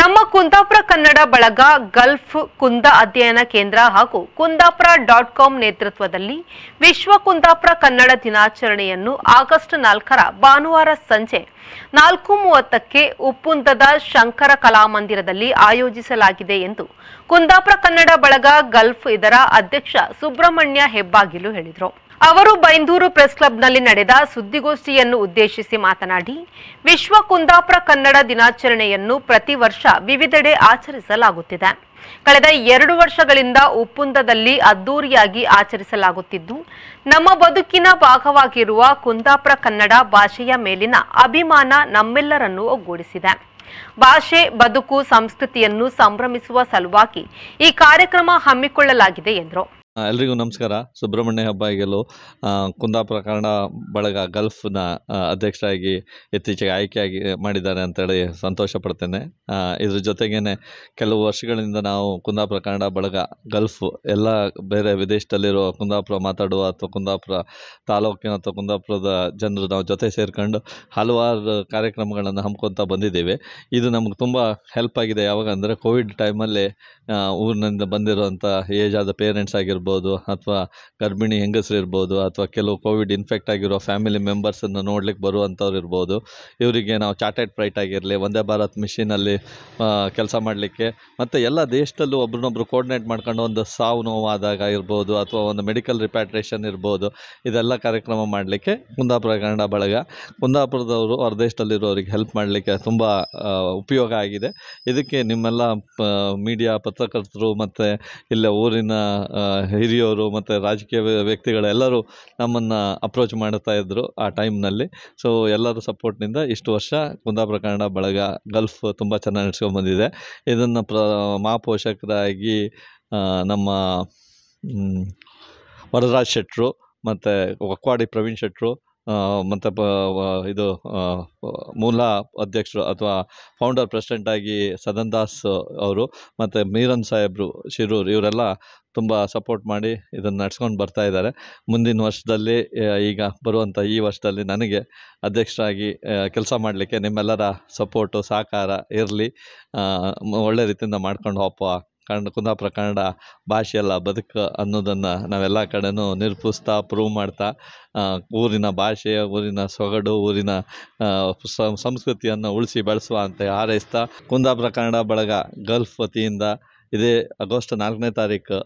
ನಮ್ಮ ಕುಂದಾಪುರ ಕನ್ನಡ ಬಳಗ ಗಲ್ಫ್ ಕುಂದ ಅಧ್ಯಯನ ಕೇಂದ್ರ ಹಾಗೂ ಕುಂದಾಪುರ ಡಾಟ್ ಕಾಂ ನೇತೃತ್ವದಲ್ಲಿ ವಿಶ್ವ ಕುಂದಾಪುರ ಕನ್ನಡ ದಿನಾಚರಣೆಯನ್ನು ಆಗಸ್ಟ್ ನಾಲ್ಕರ ಭಾನುವಾರ ಸಂಜೆ ನಾಲ್ಕು ಮೂವತ್ತಕ್ಕೆ ಉಪ್ಪುಂದದ ಶಂಕರ ಕಲಾಮಂದಿರದಲ್ಲಿ ಆಯೋಜಿಸಲಾಗಿದೆ ಎಂದು ಕುಂದಾಪುರ ಕನ್ನಡ ಬಳಗ ಗಲ್ಫ್ ಇದರ ಅಧ್ಯಕ್ಷ ಸುಬ್ರಹ್ಮಣ್ಯ ಹೆಬ್ಬಾಗಿಲು ಹೇಳಿದರು ಅವರು ಬೈಂದೂರು ಪ್ರೆಸ್ ಕ್ಲಬ್ನಲ್ಲಿ ನಡೆದ ಸುದ್ದಿಗೋಷ್ಠಿಯನ್ನು ಉದ್ದೇಶಿಸಿ ಮಾತನಾಡಿ ವಿಶ್ವ ಕುಂದಾಪುರ ಕನ್ನಡ ದಿನಾಚರಣೆಯನ್ನು ಪ್ರತಿ ವರ್ಷ ವರ್ಷ ವಿವಿಧೆಡೆ ಆಚರಿಸಲಾಗುತ್ತಿದೆ ಕಳೆದ ಎರಡು ವರ್ಷಗಳಿಂದ ಉಪ್ಪುಂದದಲ್ಲಿ ಅದ್ದೂರಿಯಾಗಿ ಆಚರಿಸಲಾಗುತ್ತಿದ್ದು ನಮ್ಮ ಬದುಕಿನ ಭಾಗವಾಗಿರುವ ಕುಂದಾಪುರ ಕನ್ನಡ ಭಾಷೆಯ ಮೇಲಿನ ಅಭಿಮಾನ ನಮ್ಮೆಲ್ಲರನ್ನು ಒಗ್ಗೂಡಿಸಿದೆ ಭಾಷೆ ಬದುಕು ಸಂಸ್ಕೃತಿಯನ್ನು ಸಂಭ್ರಮಿಸುವ ಸಲುವಾಗಿ ಈ ಕಾರ್ಯಕ್ರಮ ಹಮ್ಮಿಕೊಳ್ಳಲಾಗಿದೆ ಎಂದರು ಎಲ್ರಿಗೂ ನಮಸ್ಕಾರ ಸುಬ್ರಹ್ಮಣ್ಯ ಹಬ್ಬ ಈಗಲೂ ಕುಂದಾಪುರ ಕನ್ನಡ ಬಳಗ ಗಲ್ಫ್ನ ಅಧ್ಯಕ್ಷರಾಗಿ ಇತ್ತೀಚೆಗೆ ಆಯ್ಕೆಯಾಗಿ ಮಾಡಿದ್ದಾರೆ ಅಂತೇಳಿ ಸಂತೋಷ ಪಡ್ತೇನೆ ಇದ್ರ ಜೊತೆಗೇ ಕೆಲವು ವರ್ಷಗಳಿಂದ ನಾವು ಕುಂದಾಪುರ ಕನ್ನಡ ಬಳಗ ಗಲ್ಫ್ ಎಲ್ಲ ಬೇರೆ ವಿದೇಶದಲ್ಲಿರೋ ಕುಂದಾಪುರ ಮಾತಾಡುವ ಅಥವಾ ಕುಂದಾಪುರ ತಾಲೂಕಿನ ಅಥವಾ ಕುಂದಾಪುರದ ಜನರು ನಾವು ಜೊತೆ ಸೇರಿಕೊಂಡು ಹಲವಾರು ಕಾರ್ಯಕ್ರಮಗಳನ್ನು ಹಮ್ಕೊತಾ ಬಂದಿದ್ದೇವೆ ಇದು ನಮ್ಗೆ ತುಂಬ ಹೆಲ್ಪ್ ಆಗಿದೆ ಯಾವಾಗ ಅಂದರೆ ಕೋವಿಡ್ ಟೈಮಲ್ಲಿ ಊರಿನಿಂದ ಬಂದಿರುವಂಥ ಏಜ್ ಆದ ಪೇರೆಂಟ್ಸ್ ಆಗಿರ್ಬೋದು ಇರ್ಬೋದು ಅಥವಾ ಗರ್ಭಿಣಿ ಹೆಂಗಸರು ಇರ್ಬೋದು ಅಥವಾ ಕೆಲವು ಕೋವಿಡ್ ಇನ್ಫೆಕ್ಟ್ ಆಗಿರೋ ಫ್ಯಾಮಿಲಿ ಮೆಂಬರ್ಸನ್ನು ನೋಡ್ಲಿಕ್ಕೆ ಬರುವಂಥವ್ರು ಇರ್ಬೋದು ಇವರಿಗೆ ನಾವು ಚಾರ್ಟೆಡ್ ಫ್ಲೈಟ್ ಆಗಿರಲಿ ವಂದೇ ಭಾರತ್ ಮಿಷಿನಲ್ಲಿ ಕೆಲಸ ಮಾಡಲಿಕ್ಕೆ ಮತ್ತು ಎಲ್ಲ ದೇಶದಲ್ಲೂ ಒಬ್ರನ್ನೊಬ್ರು ಕೋರ್ಡಿನೇಟ್ ಮಾಡ್ಕೊಂಡು ಒಂದು ಸಾವು ನೋವಾದಾಗ ಇರ್ಬೋದು ಅಥವಾ ಒಂದು ಮೆಡಿಕಲ್ ರಿಪ್ಯಾಟ್ರೇಷನ್ ಇರ್ಬೋದು ಇದೆಲ್ಲ ಕಾರ್ಯಕ್ರಮ ಮಾಡಲಿಕ್ಕೆ ಕುಂದಾಪುರ ಕನ್ನಡ ಬಳಗ ಕುಂದಾಪುರದವರು ಅವ್ರ ದೇಶದಲ್ಲಿರೋರಿಗೆ ಹೆಲ್ಪ್ ಮಾಡಲಿಕ್ಕೆ ತುಂಬ ಉಪಯೋಗ ಆಗಿದೆ ಇದಕ್ಕೆ ನಿಮ್ಮೆಲ್ಲ ಮೀಡಿಯಾ ಪತ್ರಕರ್ತರು ಮತ್ತು ಇಲ್ಲೇ ಊರಿನ ಹಿರಿಯವರು ಮತ್ತು ರಾಜಕೀಯ ವ್ಯಕ್ತಿಗಳೆಲ್ಲರೂ ನಮ್ಮನ್ನು ಅಪ್ರೋಚ್ ಮಾಡ್ತಾ ಇದ್ದರು ಆ ಟೈಮ್ನಲ್ಲಿ ಸೊ ಎಲ್ಲರ ಸಪೋರ್ಟ್ನಿಂದ ಇಷ್ಟು ವರ್ಷ ಕುಂದಾಪುರ ಕನ್ನಡ ಬಳಗ ಗಲ್ಫ್ ತುಂಬ ಚೆನ್ನಾಗಿ ನಡೆಸ್ಕೊಂಡ್ಬಂದಿದೆ ಇದನ್ನು ಪ್ರ ಮಹಾಪೋಷಕರಾಗಿ ನಮ್ಮ ವರದರಾಜ್ ಶೆಟ್ಟರು ಮತ್ತು ಒಕ್ವಾಡಿ ಪ್ರವೀಣ್ ಶೆಟ್ಟರು ಮತ್ತು ಇದು ಮೂಲ ಅಧ್ಯಕ್ಷರು ಅಥವಾ ಫೌಂಡರ್ ಪ್ರೆಸಿಡೆಂಟಾಗಿ ಸದನ್ ದಾಸ್ ಅವರು ಮತ್ತು ಮೀರನ್ ಸಾಹೇಬ್ರು ಶಿರೂರು ಇವರೆಲ್ಲ ತುಂಬ ಸಪೋರ್ಟ್ ಮಾಡಿ ಇದನ್ನು ನಡ್ಸ್ಕೊಂಡು ಬರ್ತಾ ಇದ್ದಾರೆ ಮುಂದಿನ ವರ್ಷದಲ್ಲಿ ಈಗ ಬರುವಂಥ ಈ ವರ್ಷದಲ್ಲಿ ನನಗೆ ಅಧ್ಯಕ್ಷರಾಗಿ ಕೆಲಸ ಮಾಡಲಿಕ್ಕೆ ನಿಮ್ಮೆಲ್ಲರ ಸಪೋರ್ಟು ಸಹಕಾರ ಇರಲಿ ಒಳ್ಳೆ ರೀತಿಯಿಂದ ಮಾಡ್ಕೊಂಡು ಹೋಗಪ್ಪ ಕನ್ನಡ ಕುಂದಾಪುರ ಕನ್ನಡ ಭಾಷೆಯೆಲ್ಲ ಬದುಕು ಅನ್ನೋದನ್ನು ನಾವೆಲ್ಲ ಕಡೆಯೂ ನಿರೂಪಿಸ್ತಾ ಪ್ರೂವ್ ಮಾಡ್ತಾ ಊರಿನ ಭಾಷೆಯ ಊರಿನ ಸೊಗಡು ಊರಿನ ಸಂಸ್ಕೃತಿಯನ್ನು ಉಳಿಸಿ ಅಂತ ಹಾರೈಸ್ತಾ ಕುಂದಾಪುರ ಕನ್ನಡ ಬಳಗ ಗಲ್ಫ್ ವತಿಯಿಂದ ಇದೇ ಆಗಸ್ಟ್ ನಾಲ್ಕನೇ ತಾರೀಕು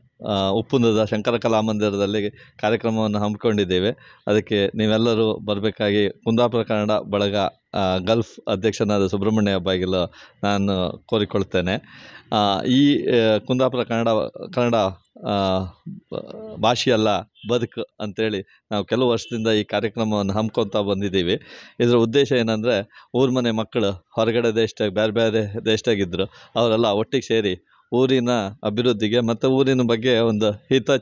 ಉಪ್ಪುಂದದ ಶಂಕರ ಮಂದಿರದಲ್ಲಿ ಕಾರ್ಯಕ್ರಮವನ್ನು ಹಮ್ಮಿಕೊಂಡಿದ್ದೇವೆ ಅದಕ್ಕೆ ನೀವೆಲ್ಲರೂ ಬರಬೇಕಾಗಿ ಕುಂದಾಪುರ ಕನ್ನಡ ಬಳಗ ಗಲ್ಫ್ ಅಧ್ಯಕ್ಷನಾದ ಸುಬ್ರಹ್ಮಣ್ಯ ಬಾಗಿಲು ನಾನು ಕೋರಿಕೊಳ್ತೇನೆ ಈ ಕುಂದಾಪುರ ಕನ್ನಡ ಕನ್ನಡ ಭಾಷೆಯಲ್ಲ ಬದುಕು ಅಂತೇಳಿ ನಾವು ಕೆಲವು ವರ್ಷದಿಂದ ಈ ಕಾರ್ಯಕ್ರಮವನ್ನು ಹಮ್ಮಿಕೊತಾ ಬಂದಿದ್ದೀವಿ ಇದರ ಉದ್ದೇಶ ಏನಂದರೆ ಊರ ಮನೆ ಮಕ್ಕಳು ಹೊರಗಡೆ ದೇಶದಾಗ ಬೇರೆ ಬೇರೆ ದೇಶದಾಗಿದ್ದರು ಅವರೆಲ್ಲ ಒಟ್ಟಿಗೆ ಸೇರಿ ಊರಿನ ಅಭಿವೃದ್ಧಿಗೆ ಮತ್ತು ಊರಿನ ಬಗ್ಗೆ ಒಂದು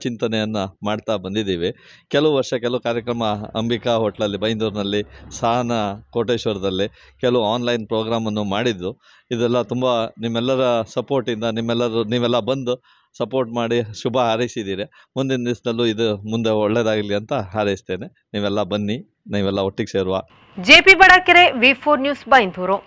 ಚಿಂತನೆಯನ್ನು ಮಾಡ್ತಾ ಬಂದಿದ್ದೀವಿ ಕೆಲವು ವರ್ಷ ಕೆಲವು ಕಾರ್ಯಕ್ರಮ ಅಂಬಿಕಾ ಹೋಟ್ಲಲ್ಲಿ ಬೈಂದೂರಿನಲ್ಲಿ ಸಹನ ಕೋಟೇಶ್ವರದಲ್ಲಿ ಕೆಲವು ಆನ್ಲೈನ್ ಪ್ರೋಗ್ರಾಮನ್ನು ಮಾಡಿದ್ದು ಇದೆಲ್ಲ ತುಂಬ ನಿಮ್ಮೆಲ್ಲರ ಸಪೋರ್ಟಿಂದ ನಿಮ್ಮೆಲ್ಲರೂ ನೀವೆಲ್ಲ ಬಂದು ಸಪೋರ್ಟ್ ಮಾಡಿ ಶುಭ ಹಾರೈಸಿದ್ದೀರಿ ಮುಂದಿನ ದಿವಸದಲ್ಲೂ ಇದು ಮುಂದೆ ಒಳ್ಳೆಯದಾಗಲಿ ಅಂತ ಹಾರೈಸ್ತೇನೆ ನೀವೆಲ್ಲ ಬನ್ನಿ ನೀವೆಲ್ಲ ಒಟ್ಟಿಗೆ ಸೇರುವ P Badakere V four news Byndoor